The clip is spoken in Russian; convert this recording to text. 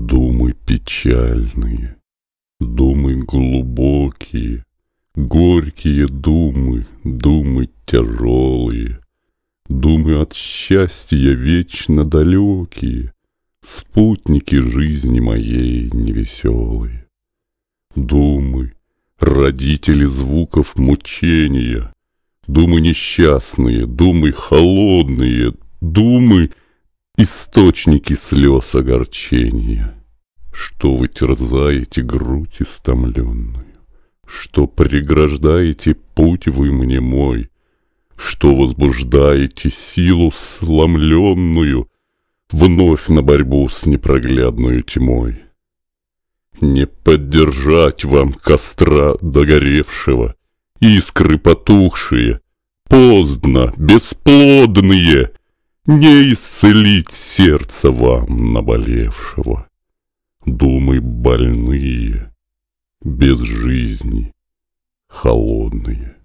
Думы печальные, думы глубокие, Горькие думы, думы тяжелые, Думы от счастья вечно далекие, Спутники жизни моей невеселые. Думы, родители звуков мучения, Думы несчастные, думы холодные, Думы источники слез огорчения, что вы терзаете грудь истомленную, что преграждаете путь вы мне мой, что возбуждаете силу сломленную вновь на борьбу с непроглядной тьмой. Не поддержать вам костра догоревшего, искры потухшие, поздно, бесплодные, не исцелить сердце вам наболевшего. Думы больные, без жизни, холодные.